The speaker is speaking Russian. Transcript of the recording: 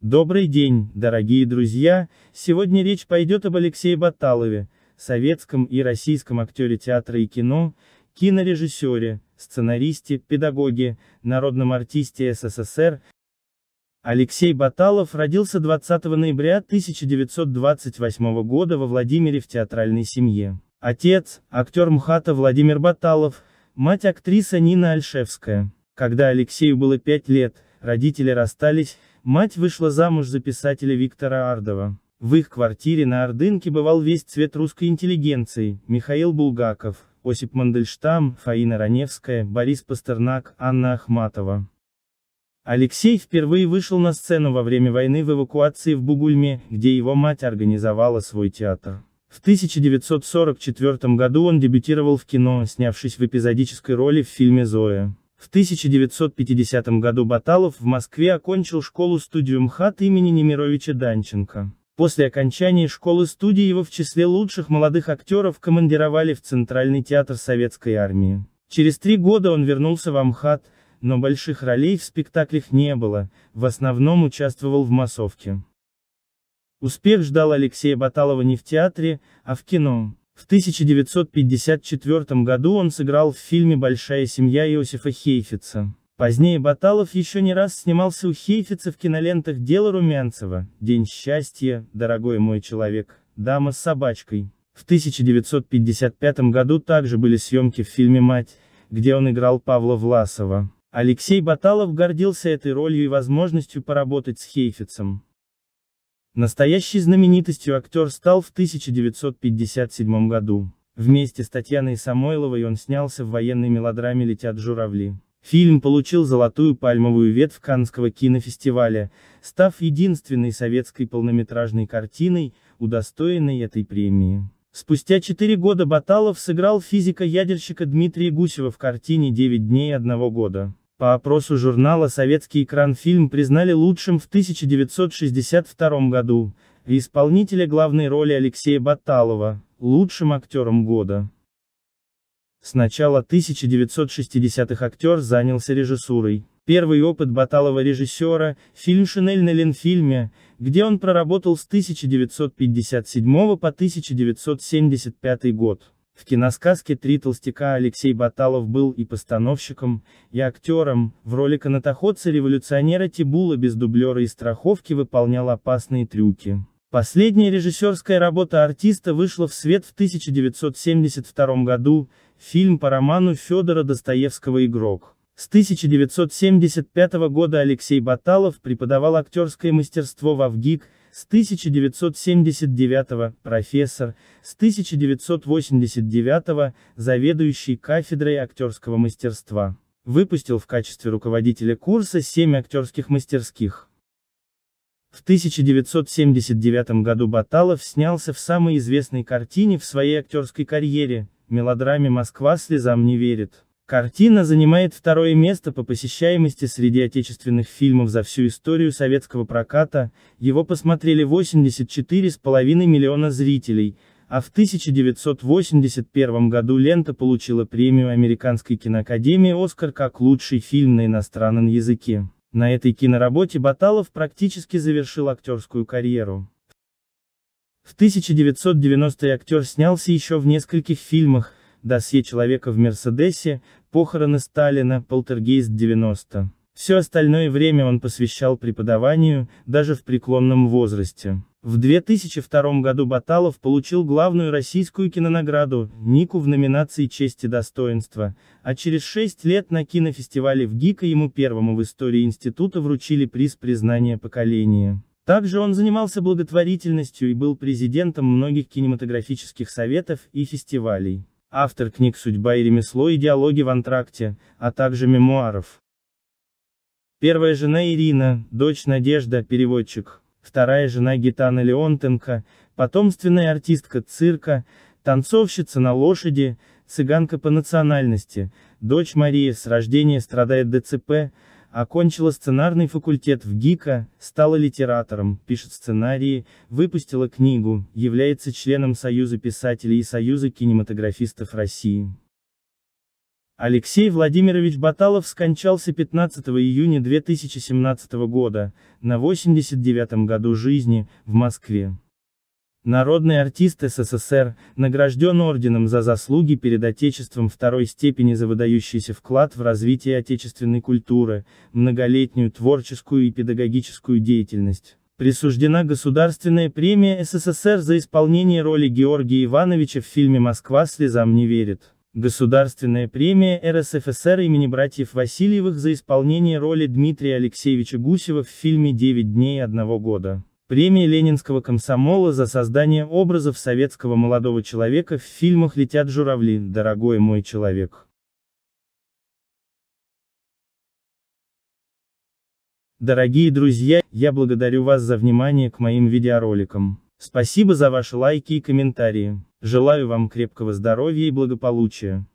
Добрый день, дорогие друзья, сегодня речь пойдет об Алексее Баталове, советском и российском актере театра и кино, кинорежиссере, сценаристе, педагоге, народном артисте СССР. Алексей Баталов родился 20 ноября 1928 года во Владимире в театральной семье. Отец, актер МХАТа Владимир Баталов, мать актриса Нина Альшевская. Когда Алексею было пять лет, родители расстались, Мать вышла замуж за писателя Виктора Ардова. В их квартире на Ордынке бывал весь цвет русской интеллигенции, Михаил Булгаков, Осип Мандельштам, Фаина Раневская, Борис Пастернак, Анна Ахматова. Алексей впервые вышел на сцену во время войны в эвакуации в Бугульме, где его мать организовала свой театр. В 1944 году он дебютировал в кино, снявшись в эпизодической роли в фильме «Зоя». В 1950 году Баталов в Москве окончил школу-студию МХАТ имени Немировича Данченко. После окончания школы-студии его в числе лучших молодых актеров командировали в Центральный театр Советской Армии. Через три года он вернулся в Амхат, но больших ролей в спектаклях не было, в основном участвовал в массовке. Успех ждал Алексея Баталова не в театре, а в кино. В 1954 году он сыграл в фильме «Большая семья» Иосифа Хейфица. Позднее Баталов еще не раз снимался у Хейфица в кинолентах «Дело Румянцева», «День счастья», «Дорогой мой человек», «Дама с собачкой». В 1955 году также были съемки в фильме «Мать», где он играл Павла Власова. Алексей Баталов гордился этой ролью и возможностью поработать с Хейфицем. Настоящей знаменитостью актер стал в 1957 году. Вместе с Татьяной Самойловой он снялся в военной мелодраме «Летят журавли». Фильм получил золотую пальмовую ветвь Каннского кинофестиваля, став единственной советской полнометражной картиной, удостоенной этой премии. Спустя четыре года Баталов сыграл физика-ядерщика Дмитрия Гусева в картине «Девять дней одного года». По опросу журнала «Советский экран» фильм признали лучшим в 1962 году, и исполнителя главной роли Алексея Баталова, лучшим актером года. С начала 1960-х актер занялся режиссурой. Первый опыт Баталова режиссера – фильм «Шинель на Ленфильме», где он проработал с 1957 по 1975 год. В киносказке «Три толстяка» Алексей Баталов был и постановщиком, и актером, в роли канатоходца-революционера Тибула без дублера и страховки выполнял опасные трюки. Последняя режиссерская работа артиста вышла в свет в 1972 году, фильм по роману Федора Достоевского «Игрок». С 1975 года Алексей Баталов преподавал актерское мастерство в Авгик, с 1979 профессор, с 1989 заведующий кафедрой актерского мастерства. Выпустил в качестве руководителя курса 7 актерских мастерских. В 1979 году Баталов снялся в самой известной картине в своей актерской карьере, мелодраме «Москва слезам не верит». Картина занимает второе место по посещаемости среди отечественных фильмов за всю историю советского проката, его посмотрели 84,5 миллиона зрителей, а в 1981 году лента получила премию Американской киноакадемии «Оскар» как лучший фильм на иностранном языке. На этой киноработе Баталов практически завершил актерскую карьеру. В 1990-е актер снялся еще в нескольких фильмах, досье человека в Мерседесе, похороны Сталина, полтергейст 90. Все остальное время он посвящал преподаванию, даже в преклонном возрасте. В 2002 году Баталов получил главную российскую кинонаграду, Нику в номинации «Честь и достоинство», а через шесть лет на кинофестивале в ГИКа ему первому в истории института вручили приз признания поколения». Также он занимался благотворительностью и был президентом многих кинематографических советов и фестивалей автор книг «Судьба и ремесло» и «Диалоги в антракте», а также мемуаров. Первая жена Ирина, дочь Надежда, переводчик, вторая жена Гитана Леонтенко, потомственная артистка цирка, танцовщица на лошади, цыганка по национальности, дочь Мария с рождения страдает ДЦП, Окончила сценарный факультет в ГИКа, стала литератором, пишет сценарии, выпустила книгу, является членом Союза писателей и Союза кинематографистов России. Алексей Владимирович Баталов скончался 15 июня 2017 года, на 89 году жизни, в Москве. Народный артист СССР, награжден орденом за заслуги перед Отечеством второй степени за выдающийся вклад в развитие отечественной культуры, многолетнюю творческую и педагогическую деятельность. Присуждена Государственная премия СССР за исполнение роли Георгия Ивановича в фильме «Москва слезам не верит». Государственная премия РСФСР имени братьев Васильевых за исполнение роли Дмитрия Алексеевича Гусева в фильме «Девять дней одного года». Премия Ленинского комсомола за создание образов советского молодого человека в фильмах «Летят журавли», «Дорогой мой человек». Дорогие друзья, я благодарю вас за внимание к моим видеороликам. Спасибо за ваши лайки и комментарии. Желаю вам крепкого здоровья и благополучия.